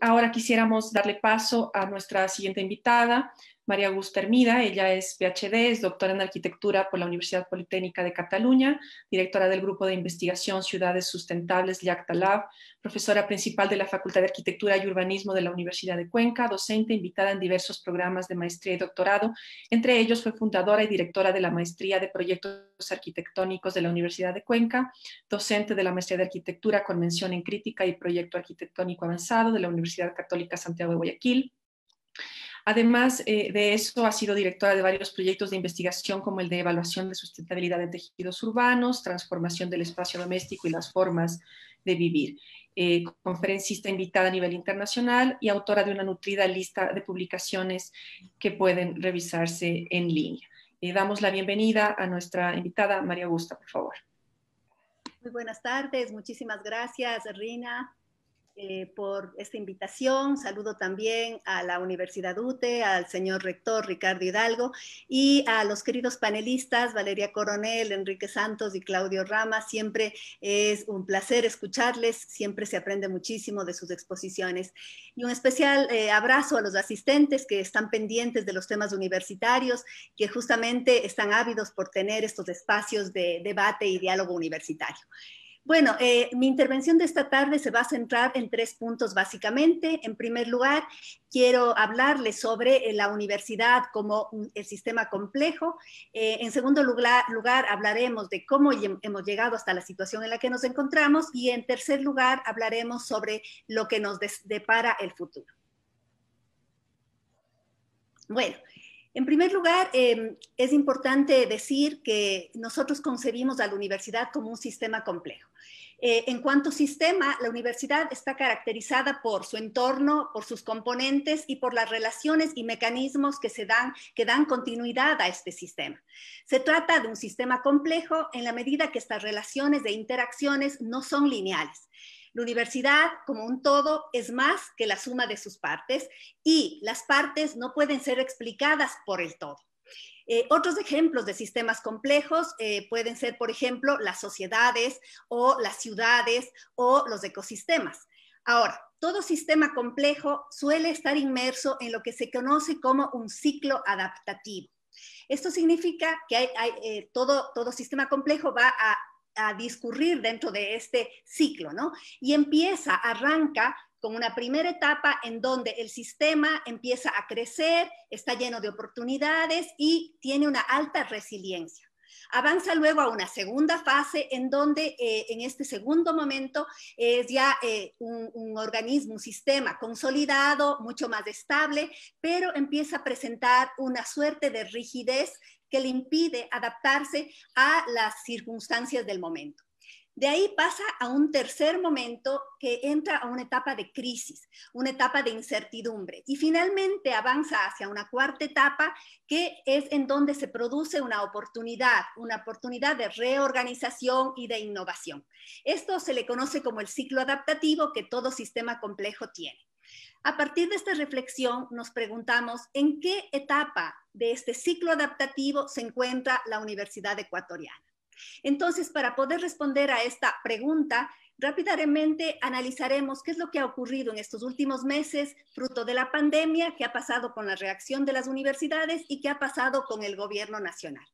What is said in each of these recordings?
ahora quisiéramos darle paso a nuestra siguiente invitada, María Augusta Hermida. Ella es PhD, es doctora en arquitectura por la Universidad Politécnica de Cataluña, directora del Grupo de Investigación Ciudades Sustentables Lab, profesora principal de la Facultad de Arquitectura y Urbanismo de la Universidad de Cuenca, docente invitada en diversos programas de maestría y doctorado. Entre ellos fue fundadora y directora de la Maestría de Proyectos Arquitectónicos de la Universidad de Cuenca, docente de la Maestría de Arquitectura con mención en Crítica y Proyecto Arquitectónico Avanzado de la Universidad Católica Santiago de Guayaquil Además eh, de eso, ha sido directora de varios proyectos de investigación como el de evaluación de sustentabilidad de tejidos urbanos, transformación del espacio doméstico y las formas de vivir. Eh, conferencista invitada a nivel internacional y autora de una nutrida lista de publicaciones que pueden revisarse en línea. Eh, damos la bienvenida a nuestra invitada, María Augusta, por favor. Muy buenas tardes, muchísimas gracias, Rina. Eh, por esta invitación. Saludo también a la Universidad UTE, al señor rector Ricardo Hidalgo y a los queridos panelistas Valeria Coronel, Enrique Santos y Claudio Rama. Siempre es un placer escucharles, siempre se aprende muchísimo de sus exposiciones. Y un especial eh, abrazo a los asistentes que están pendientes de los temas universitarios, que justamente están ávidos por tener estos espacios de debate y diálogo universitario. Bueno, eh, mi intervención de esta tarde se va a centrar en tres puntos básicamente. En primer lugar, quiero hablarles sobre eh, la universidad como el sistema complejo. Eh, en segundo lugar, lugar, hablaremos de cómo hemos llegado hasta la situación en la que nos encontramos. Y en tercer lugar, hablaremos sobre lo que nos depara el futuro. Bueno, en primer lugar, em, es importante decir que nosotros concebimos a la universidad como un sistema complejo. Eh, en cuanto sistema, la universidad está caracterizada por su entorno, por sus componentes y por las relaciones y mecanismos que dan, que dan continuidad a este sistema. Se trata de un sistema complejo en la medida que estas relaciones de interacciones no son lineales la universidad como un todo es más que la suma de sus partes y las partes no pueden ser explicadas por el todo. Eh, otros ejemplos de sistemas complejos eh, pueden ser, por ejemplo, las sociedades o las ciudades o los ecosistemas. Ahora, todo sistema complejo suele estar inmerso en lo que se conoce como un ciclo adaptativo. Esto significa que eh, todo, todo sistema complejo va a a discurrir dentro de este ciclo, ¿no? Y empieza, arranca con una primera etapa en donde el sistema empieza a crecer, está lleno de oportunidades y tiene una alta resiliencia. Avanza luego a una segunda fase en donde eh, en este segundo momento es ya eh, un, un, organismo, un sistema consolidado, mucho más estable, pero empieza a presentar una suerte de rigidez le impide adaptarse a las circunstancias del momento. De ahí pasa a un tercer momento que entra a una etapa de crisis, una etapa de incertidumbre y finalmente avanza hacia una cuarta etapa que es en donde se produce una oportunidad, una oportunidad de reorganización y de innovación. Esto se le conoce como el ciclo adaptativo que todo sistema complejo tiene. A partir de esta reflexión nos preguntamos en qué etapa de este ciclo adaptativo se encuentra la Universidad Ecuatoriana. Entonces, para poder responder a esta pregunta, rápidamente analizaremos qué es lo que ha ocurrido en estos últimos meses, fruto de la pandemia, qué ha pasado con la reacción de las universidades y qué ha pasado con el gobierno nacional.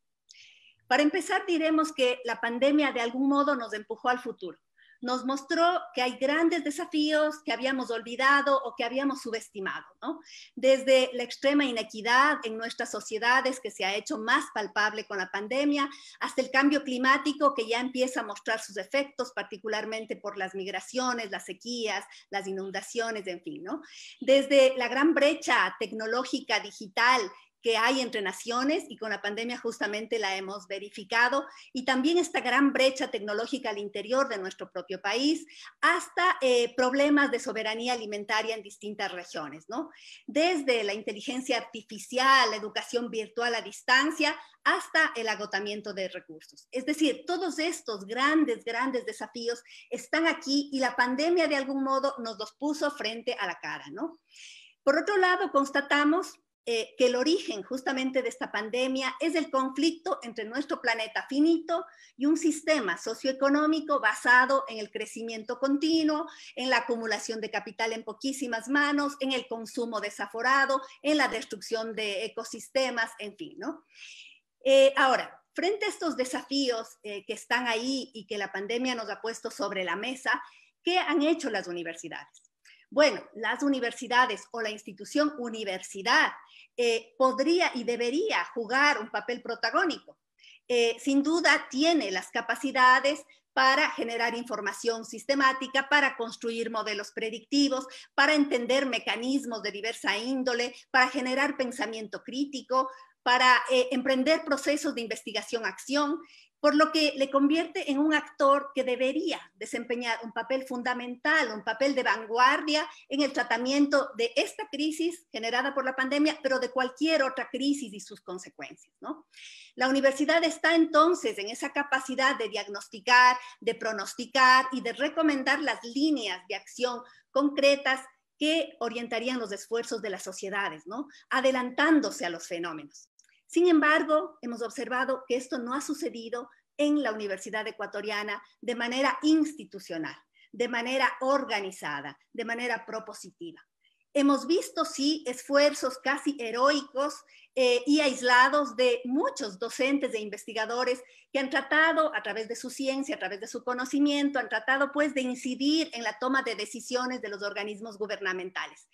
Para empezar, diremos que la pandemia de algún modo nos empujó al futuro nos mostró que hay grandes desafíos que habíamos olvidado o que habíamos subestimado, ¿no? Desde la extrema inequidad en nuestras sociedades que se ha hecho más palpable con la pandemia, hasta el cambio climático que ya empieza a mostrar sus efectos, particularmente por las migraciones, las sequías, las inundaciones, en fin, ¿no? Desde la gran brecha tecnológica digital que hay entre naciones y con la pandemia justamente la hemos verificado, y también esta gran brecha tecnológica al interior de nuestro propio país, hasta eh, problemas de soberanía alimentaria en distintas regiones, ¿no? Desde la inteligencia artificial, la educación virtual a distancia, hasta el agotamiento de recursos. Es decir, todos estos grandes, grandes desafíos están aquí y la pandemia de algún modo nos los puso frente a la cara, ¿no? Por otro lado, constatamos eh, que el origen justamente de esta pandemia es el conflicto entre nuestro planeta finito y un sistema socioeconómico basado en el crecimiento continuo, en la acumulación de capital en poquísimas manos, en el consumo desaforado, en la destrucción de ecosistemas, en fin, ¿no? Eh, ahora, frente a estos desafíos eh, que están ahí y que la pandemia nos ha puesto sobre la mesa, ¿qué han hecho las universidades? Bueno, las universidades o la institución universidad eh, podría y debería jugar un papel protagónico. Eh, sin duda tiene las capacidades para generar información sistemática, para construir modelos predictivos, para entender mecanismos de diversa índole, para generar pensamiento crítico, para eh, emprender procesos de investigación-acción por lo que le convierte en un actor que debería desempeñar un papel fundamental, un papel de vanguardia en el tratamiento de esta crisis generada por la pandemia, pero de cualquier otra crisis y sus consecuencias. La universidad está entonces en esa capacidad de diagnosticar, de pronosticar y de recomendar las líneas de acción concretas que orientarían los esfuerzos de las sociedades, adelantándose a los fenómenos. Sin embargo, hemos observado que esto no ha sucedido en la Universidad Ecuatoriana de manera institucional, de manera organizada, de manera propositiva. Hemos visto, sí, esfuerzos casi heroicos eh, y aislados de muchos docentes e investigadores que han tratado, a través de su ciencia, a través de su conocimiento, han tratado pues de incidir en la toma de decisiones de los organismos gubernamentales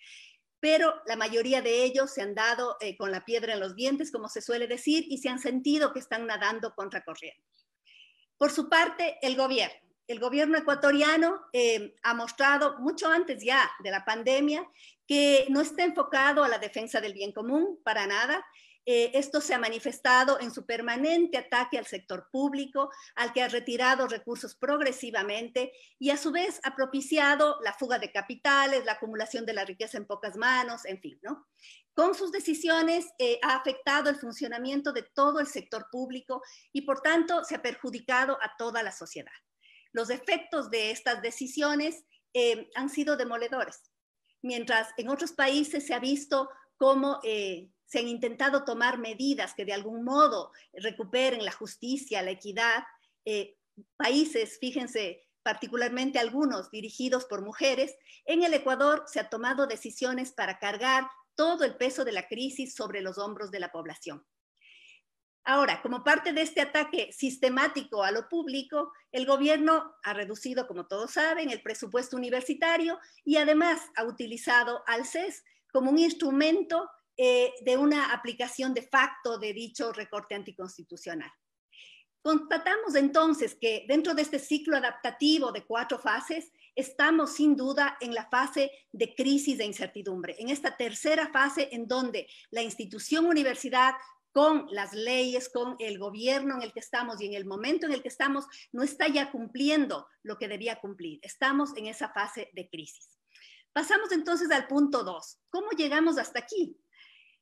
pero la mayoría de ellos se han dado eh, con la piedra en los dientes, como se suele decir, y se han sentido que están nadando contra corriente. Por su parte, el gobierno. El gobierno ecuatoriano eh, ha mostrado mucho antes ya de la pandemia que no está enfocado a la defensa del bien común para nada, eh, esto se ha manifestado en su permanente ataque al sector público, al que ha retirado recursos progresivamente y a su vez ha propiciado la fuga de capitales, la acumulación de la riqueza en pocas manos, en fin, ¿no? Con sus decisiones eh, ha afectado el funcionamiento de todo el sector público y por tanto se ha perjudicado a toda la sociedad. Los efectos de estas decisiones eh, han sido demoledores, mientras en otros países se ha visto cómo se han intentado tomar medidas que de algún modo recuperen la justicia, la equidad. Eh, países, fíjense, particularmente algunos dirigidos por mujeres, en el Ecuador se han tomado decisiones para cargar todo el peso de la crisis sobre los hombros de la población. Ahora, como parte de este ataque sistemático a lo público, el gobierno ha reducido, como todos saben, el presupuesto universitario y además ha utilizado al CES como un instrumento eh, de una aplicación de facto de dicho recorte anticonstitucional. Constatamos entonces que dentro de este ciclo adaptativo de cuatro fases, estamos sin duda en la fase de crisis de incertidumbre, en esta tercera fase en donde la institución universidad con las leyes, con el gobierno en el que estamos y en el momento en el que estamos, no está ya cumpliendo lo que debía cumplir. Estamos en esa fase de crisis. Pasamos entonces al punto dos. ¿Cómo llegamos hasta aquí?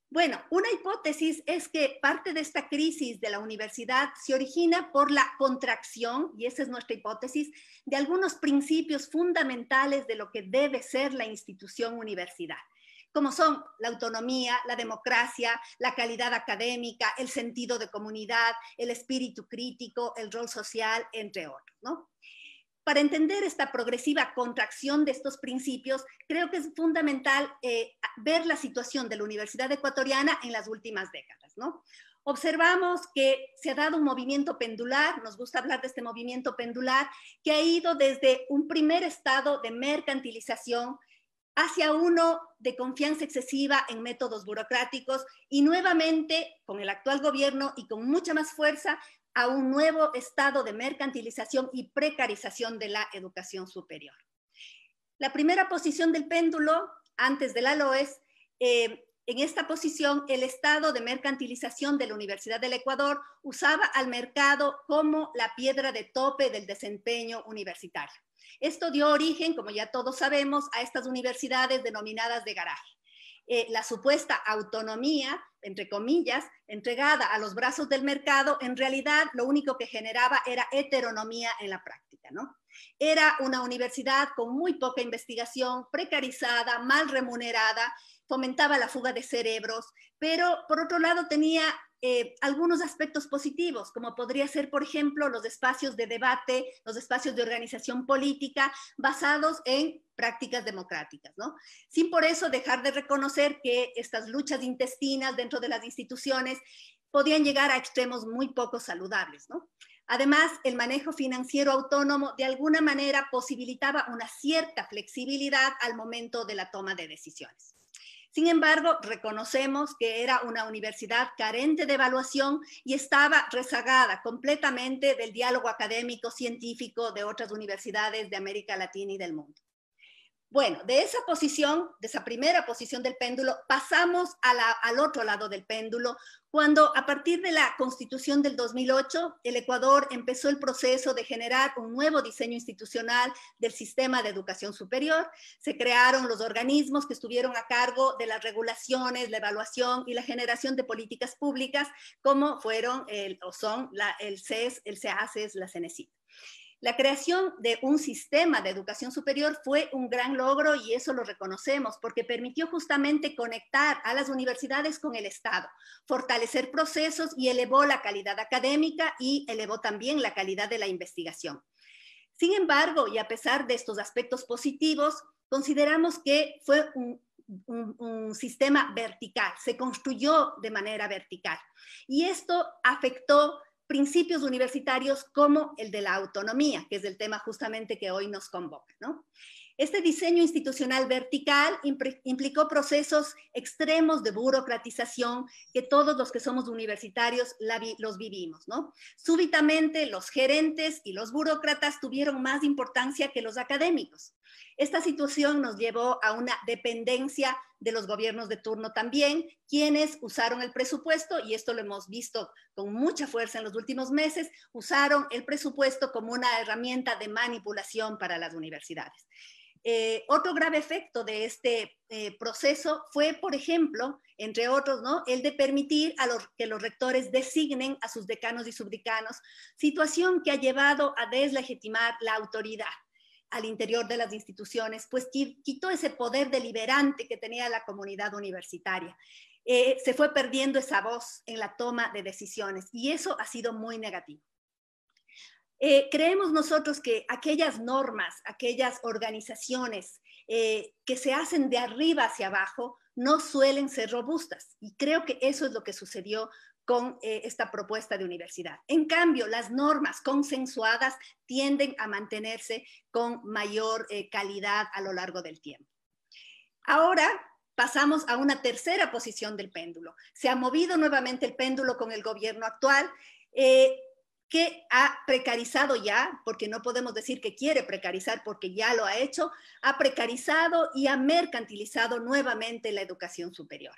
Bueno, una hipótesis es que parte de esta crisis de la universidad se origina por la contracción, y esa es nuestra hipótesis, de algunos principios fundamentales de lo que debe ser la institución universidad como son la autonomía, la democracia, la calidad académica, el sentido de comunidad, el espíritu crítico, el rol social, entre otros. ¿no? para entender esta progresiva contracción de estos principios, creo que es fundamental eh, ver la situación de la Universidad Ecuatoriana en las últimas décadas. Observamos que se ha dado un movimiento pendular, nos gusta hablar de este movimiento pendular, que ha ido desde un primer estado de mercantilización hacia uno de confianza excesiva en métodos burocráticos y nuevamente con el actual gobierno y con mucha más fuerza a un nuevo estado de mercantilización y precarización de la educación superior. La primera posición del péndulo, antes de la LOES, eh, en esta posición, el estado de mercantilización de la Universidad del Ecuador usaba al mercado como la piedra de tope del desempeño universitario. Esto dio origen, como ya todos sabemos, a estas universidades denominadas de garaje. Eh, la supuesta autonomía, entre comillas, entregada a los brazos del mercado, en realidad lo único que generaba era heteronomía en la práctica, ¿no? Era una universidad con muy poca investigación, precarizada, mal remunerada, fomentaba la fuga de cerebros, pero por otro lado tenía eh, algunos aspectos positivos, como podría ser, por ejemplo, los espacios de debate, los espacios de organización política basados en prácticas democráticas, ¿no? Sin por eso dejar de reconocer que estas luchas intestinas dentro de las instituciones podían llegar a extremos muy poco saludables, ¿no? Además, el manejo financiero autónomo de alguna manera posibilitaba una cierta flexibilidad al momento de la toma de decisiones. Sin embargo, reconocemos que era una universidad carente de evaluación y estaba rezagada completamente del diálogo académico científico de otras universidades de América Latina y del mundo. Bueno, de esa posición, de esa primera posición del péndulo, pasamos al otro lado del péndulo, cuando a partir de la constitución del 2008, el Ecuador empezó el proceso de generar un nuevo diseño institucional del sistema de educación superior. Se crearon los organismos que estuvieron a cargo de las regulaciones, la evaluación y la generación de políticas públicas, como fueron el, o son el CES, el CACES, la CENECIT. La creación de un sistema de educación superior fue un gran logro y eso lo reconocemos porque permitió justamente conectar a las universidades con el Estado, fortalecer procesos y elevó la calidad académica y elevó también la calidad de la investigación. Sin embargo, y a pesar de estos aspectos positivos, consideramos que fue un, un, sistema vertical, se construyó de manera vertical. Y esto afectó principios universitarios como el de la autonomía, que es el tema justamente que hoy nos convoca. Este diseño institucional vertical implicó procesos extremos de burocratización que todos los que somos universitarios los vivimos. ¿no? Súbitamente los gerentes y los burócratas tuvieron más importancia que los académicos. Esta situación nos llevó a una dependencia de los gobiernos de turno también, quienes usaron el presupuesto, y esto lo hemos visto con mucha fuerza en los últimos meses, usaron el presupuesto como una herramienta de manipulación para las universidades. Eh, otro grave efecto de este eh, proceso fue, por ejemplo, entre otros, ¿no? el de permitir a los, que los rectores designen a sus decanos y subdecanos, situación que ha llevado a deslegitimar la autoridad al interior de las instituciones, pues quitó ese poder deliberante que tenía la comunidad universitaria. Eh, se fue perdiendo esa voz en la toma de decisiones y eso ha sido muy negativo. Eh, creemos nosotros que aquellas normas, aquellas organizaciones eh, que se hacen de arriba hacia abajo, no suelen ser robustas. Y creo que eso es lo que sucedió con eh, esta propuesta de universidad. En cambio, las normas consensuadas tienden a mantenerse con mayor eh, calidad a lo largo del tiempo. Ahora pasamos a una tercera posición del péndulo. Se ha movido nuevamente el péndulo con el gobierno actual. Eh, que ha precarizado ya, porque no podemos decir que quiere precarizar porque ya lo ha hecho, ha precarizado y ha mercantilizado nuevamente la educación superior.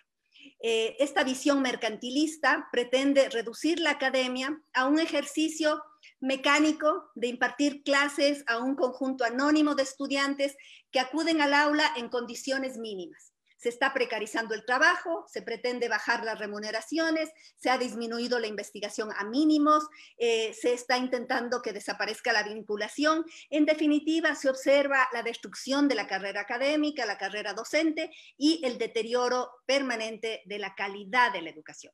Eh, esta visión mercantilista pretende reducir la academia a un ejercicio mecánico de impartir clases a un conjunto anónimo de estudiantes que acuden al aula en condiciones mínimas se está precarizando el trabajo, se pretende bajar las remuneraciones, se ha disminuido la investigación a mínimos, eh, se está intentando que desaparezca la vinculación. En definitiva, se observa la destrucción de la carrera académica, la carrera docente y el deterioro permanente de la calidad de la educación.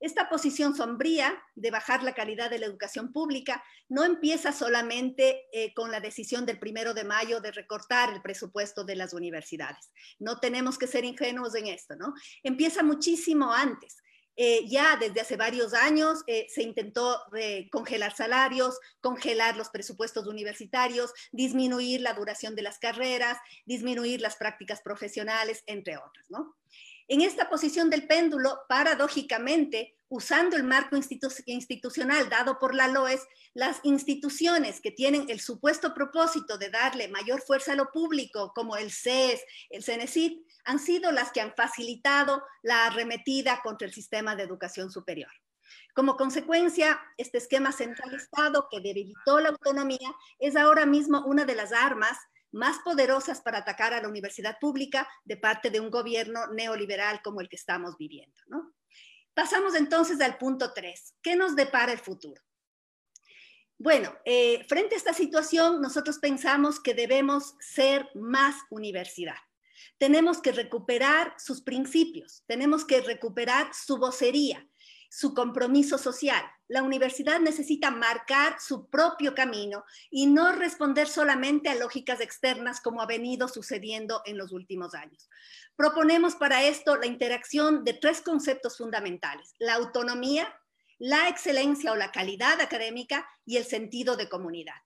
Esta posición sombría de bajar la calidad de la educación pública no empieza solamente eh, con la decisión del primero de mayo de recortar el presupuesto de las universidades. No tenemos que ser ingenuos en esto, ¿no? Empieza muchísimo antes. Eh, ya desde hace varios años eh, se intentó congelar salarios, congelar los presupuestos universitarios, disminuir la duración de las carreras, disminuir las prácticas profesionales, entre otras, ¿no? En esta posición del péndulo, paradójicamente, usando el marco institucional dado por la LOES, las instituciones que tienen el supuesto propósito de darle mayor fuerza a lo público, como el CES, el CENESID, han sido las que han facilitado la arremetida contra el sistema de educación superior. Como consecuencia, este esquema centralizado que debilitó la autonomía es ahora mismo una de las armas más poderosas para atacar a la universidad pública de parte de un gobierno neoliberal como el que estamos viviendo. Pasamos entonces al punto 3. ¿Qué nos depara el futuro? Bueno, eh, frente a esta situación, nosotros pensamos que debemos ser más universidad. Tenemos que recuperar sus principios, tenemos que recuperar su vocería, su compromiso social. La universidad necesita marcar su propio camino y no responder solamente a lógicas externas como ha venido sucediendo en los últimos años. Proponemos para esto la interacción de tres conceptos fundamentales, la autonomía, la excelencia o la calidad académica y el sentido de comunidad.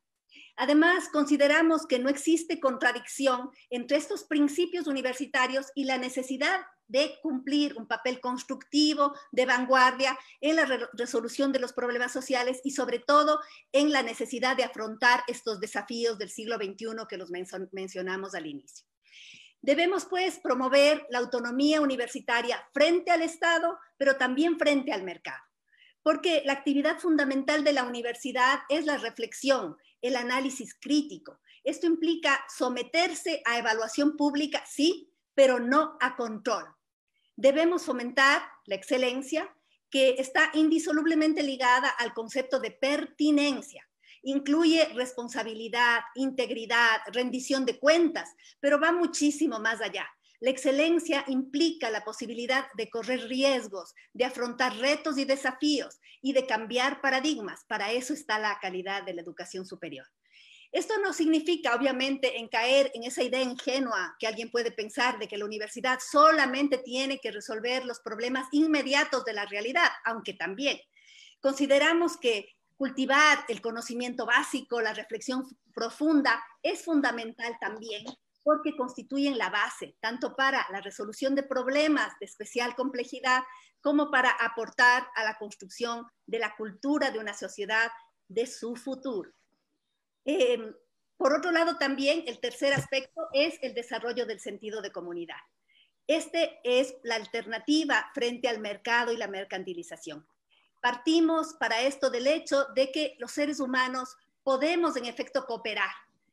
Además, consideramos que no existe contradicción entre estos principios universitarios y la necesidad de cumplir un papel constructivo de vanguardia en la resolución de los problemas sociales y sobre todo en la necesidad de afrontar estos desafíos del siglo XXI que los mencionamos al inicio. Debemos, pues, promover la autonomía universitaria frente al Estado, pero también frente al mercado, porque la actividad fundamental de la universidad es la reflexión, el análisis crítico. Esto implica someterse a evaluación pública, sí, pero no a control. Debemos fomentar la excelencia que está indisolublemente ligada al concepto de pertinencia. Incluye responsabilidad, integridad, rendición de cuentas, pero va muchísimo más allá. La excelencia implica la posibilidad de correr riesgos, de afrontar retos y desafíos y de cambiar paradigmas. Para eso está la calidad de la educación superior. Esto no significa, obviamente, en caer en esa idea ingenua que alguien puede pensar de que la universidad solamente tiene que resolver los problemas inmediatos de la realidad, aunque también consideramos que cultivar el conocimiento básico, la reflexión profunda, es fundamental también porque constituyen la base, tanto para la resolución de problemas de especial complejidad como para aportar a la construcción de la cultura de una sociedad de su futuro. Em, por otro lado, también el tercer aspecto es el desarrollo del sentido de comunidad. Este es la alternativa frente al mercado y la mercantilización. Partimos para esto del hecho de que los seres humanos podemos en efecto cooperar,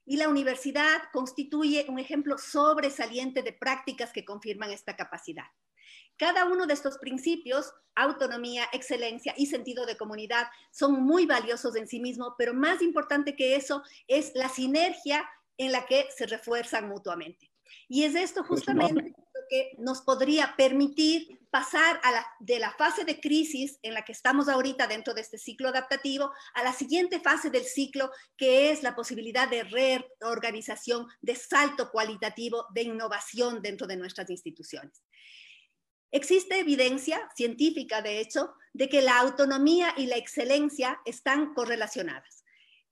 y la universidad constituye un ejemplo sobresaliente de prácticas que confirman esta capacidad. Cada uno de estos principios, autonomía, excelencia y sentido de comunidad, son muy valiosos en sí mismo, pero más importante que eso es la sinergia en la que se refuerzan mutuamente. Y es esto pues justamente que nos podría permitir pasar de la fase de crisis en la que estamos ahorita dentro de este ciclo adaptativo a la siguiente fase del ciclo, que es la posibilidad de reorganización, de salto cualitativo, de innovación dentro de nuestras instituciones. Existe evidencia científica, de hecho, de que la autonomía y la excelencia están correlacionadas.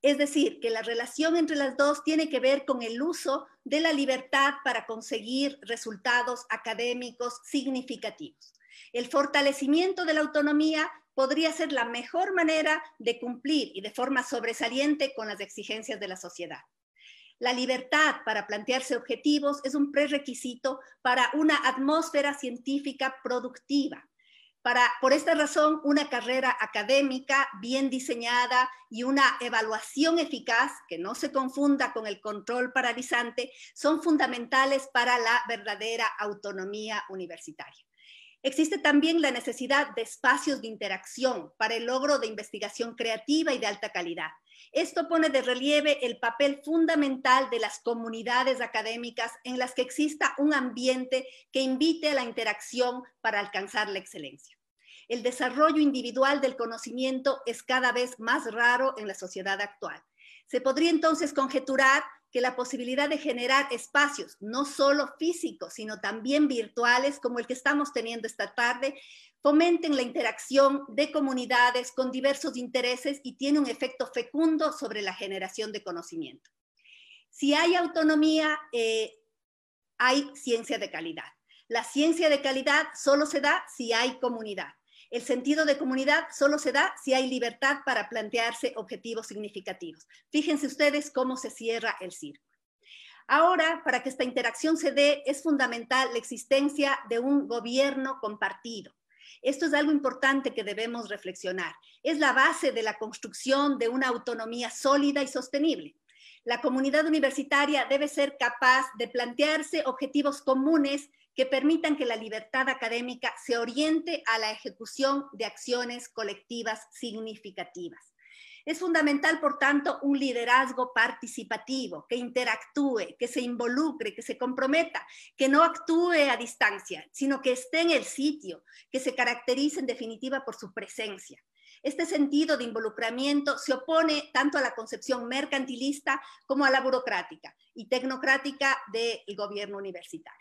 Es decir, que la relación entre las dos tiene que ver con el uso de la libertad para conseguir resultados académicos significativos. El fortalecimiento de la autonomía podría ser la mejor manera de cumplir y de forma sobresaliente con las exigencias de la sociedad. La libertad para plantearse objetivos es un prerequisito para una atmósfera científica productiva para, por esta razón, una carrera académica bien diseñada y una evaluación eficaz que no se confunda con el control paralizante son fundamentales para la verdadera autonomía universitaria. Existe también la necesidad de espacios de interacción para el logro de investigación creativa y de alta calidad. Esto pone de relieve el papel fundamental de las comunidades académicas en las que exista un ambiente que invite a la interacción para alcanzar la excelencia. El desarrollo individual del conocimiento es cada vez más raro en la sociedad actual. Se podría entonces conjeturar que la posibilidad de generar espacios, no solo físicos, sino también virtuales, como el que estamos teniendo esta tarde, fomenten la interacción de comunidades con diversos intereses y tiene un efecto fecundo sobre la generación de conocimiento. Si hay autonomía, eh, hay ciencia de calidad. La ciencia de calidad solo se da si hay comunidad. El sentido de comunidad solo se da si hay libertad para plantearse objetivos significativos. Fíjense ustedes cómo se cierra el círculo. Ahora, para que esta interacción se dé, es fundamental la existencia de un gobierno compartido. Esto es algo importante que debemos reflexionar. Es la base de la construcción de una autonomía sólida y sostenible. La comunidad universitaria debe ser capaz de plantearse objetivos comunes que permitan que la libertad académica se oriente a la ejecución de acciones colectivas significativas. Es fundamental, por tanto, un liderazgo participativo, que interactúe, que se involucre, que se comprometa, que no actúe a distancia, sino que esté en el sitio, que se caracterice en definitiva por su presencia. Este sentido de involucramiento se opone tanto a la concepción mercantilista como a la burocrática y tecnocrática del gobierno universitario.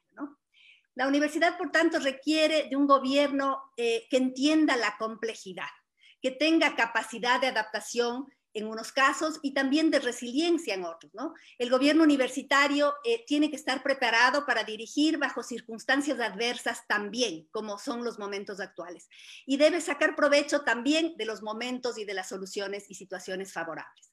La universidad, por tanto, requiere de un gobierno eh, que entienda la complejidad, que tenga capacidad de adaptación en unos casos y también de resiliencia en otros. El gobierno universitario eh, tiene que estar preparado para dirigir bajo circunstancias adversas también, como son los momentos actuales, y debe sacar provecho también de los momentos y de las soluciones y situaciones favorables.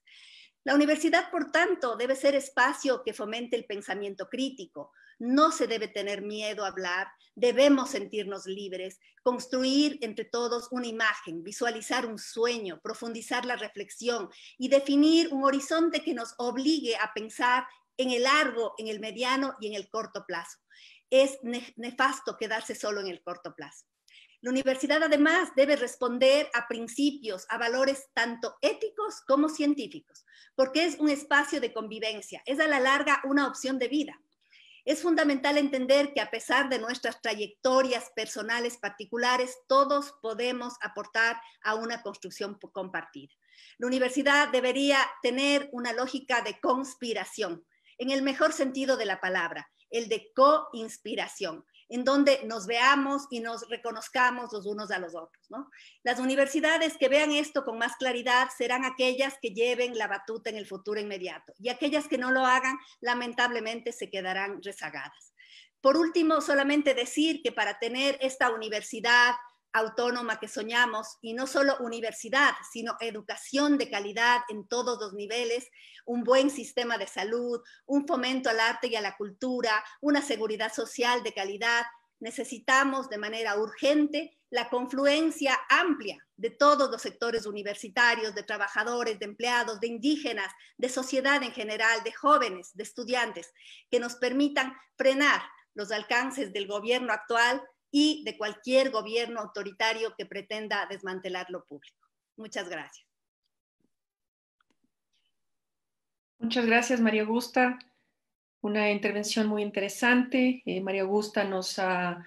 La universidad, por tanto, debe ser espacio que fomente el pensamiento crítico, no se debe tener miedo a hablar, debemos sentirnos libres, construir entre todos una imagen, visualizar un sueño, profundizar la reflexión y definir un horizonte que nos obligue a pensar en el largo, en el mediano y en el corto plazo. Es nefasto quedarse solo en el corto plazo. La universidad además debe responder a principios, a valores tanto éticos como científicos, porque es un espacio de convivencia, es a la larga una opción de vida. Es fundamental entender que a pesar de nuestras trayectorias personales particulares, todos podemos aportar a una construcción compartida. La universidad debería tener una lógica de conspiración, en el mejor sentido de la palabra, el de co-inspiración en donde nos veamos y nos reconozcamos los unos a los otros. Las universidades que vean esto con más claridad serán aquellas que lleven la batuta en el futuro inmediato y aquellas que no lo hagan lamentablemente se quedarán rezagadas. Por último, solamente decir que para tener esta universidad autónoma que soñamos, y no solo universidad, sino educación de calidad en todos los niveles, un buen sistema de salud, un fomento al arte y a la cultura, una seguridad social de calidad. Necesitamos de manera urgente la confluencia amplia de todos los sectores universitarios, de trabajadores, de empleados, de indígenas, de sociedad en general, de jóvenes, de estudiantes, que nos permitan frenar los alcances del gobierno actual y de cualquier gobierno autoritario que pretenda desmantelar lo público. Muchas gracias. Muchas gracias, María Augusta. Una intervención muy interesante. Eh, María Augusta nos ha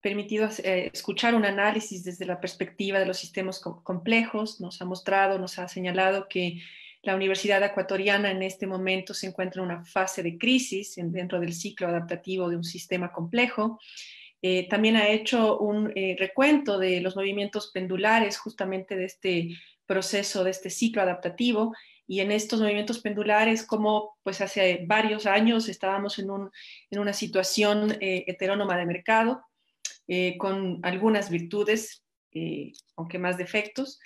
permitido eh, escuchar un análisis desde la perspectiva de los sistemas complejos. Nos ha mostrado, nos ha señalado que la Universidad Ecuatoriana en este momento se encuentra en una fase de crisis dentro del ciclo adaptativo de un sistema complejo. Eh, también ha hecho un eh, recuento de los movimientos pendulares, justamente de este proceso, de este ciclo adaptativo. Y en estos movimientos pendulares, como pues hace varios años estábamos en, una situación eh, heterónoma de mercado, con algunas virtudes, aunque más defectos,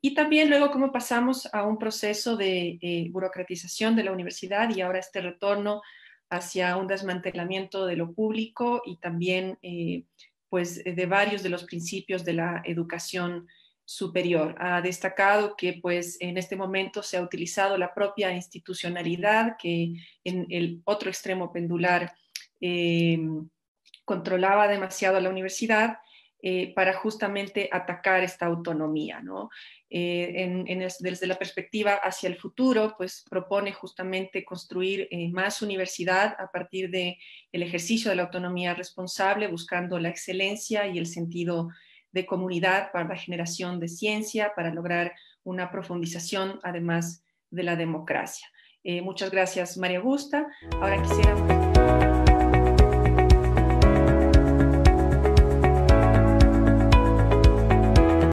y también luego cómo pasamos a un proceso de burocratización de la universidad y ahora este retorno hacia un desmantelamiento de lo público y también eh, pues, eh, de varios de los principios de la educación superior. Ha destacado que pues, en este momento se ha utilizado la propia institucionalidad que en el otro extremo pendular eh, controlaba demasiado a la universidad eh, para justamente atacar esta autonomía. ¿no? Eh, desde la perspectiva hacia el futuro, pues propone justamente construir eh, más universidad a partir del el ejercicio de la autonomía responsable, buscando la excelencia y el sentido de comunidad para la generación de ciencia, para lograr una profundización además de la democracia. muchas gracias, María Augusta. Ahora quisiera...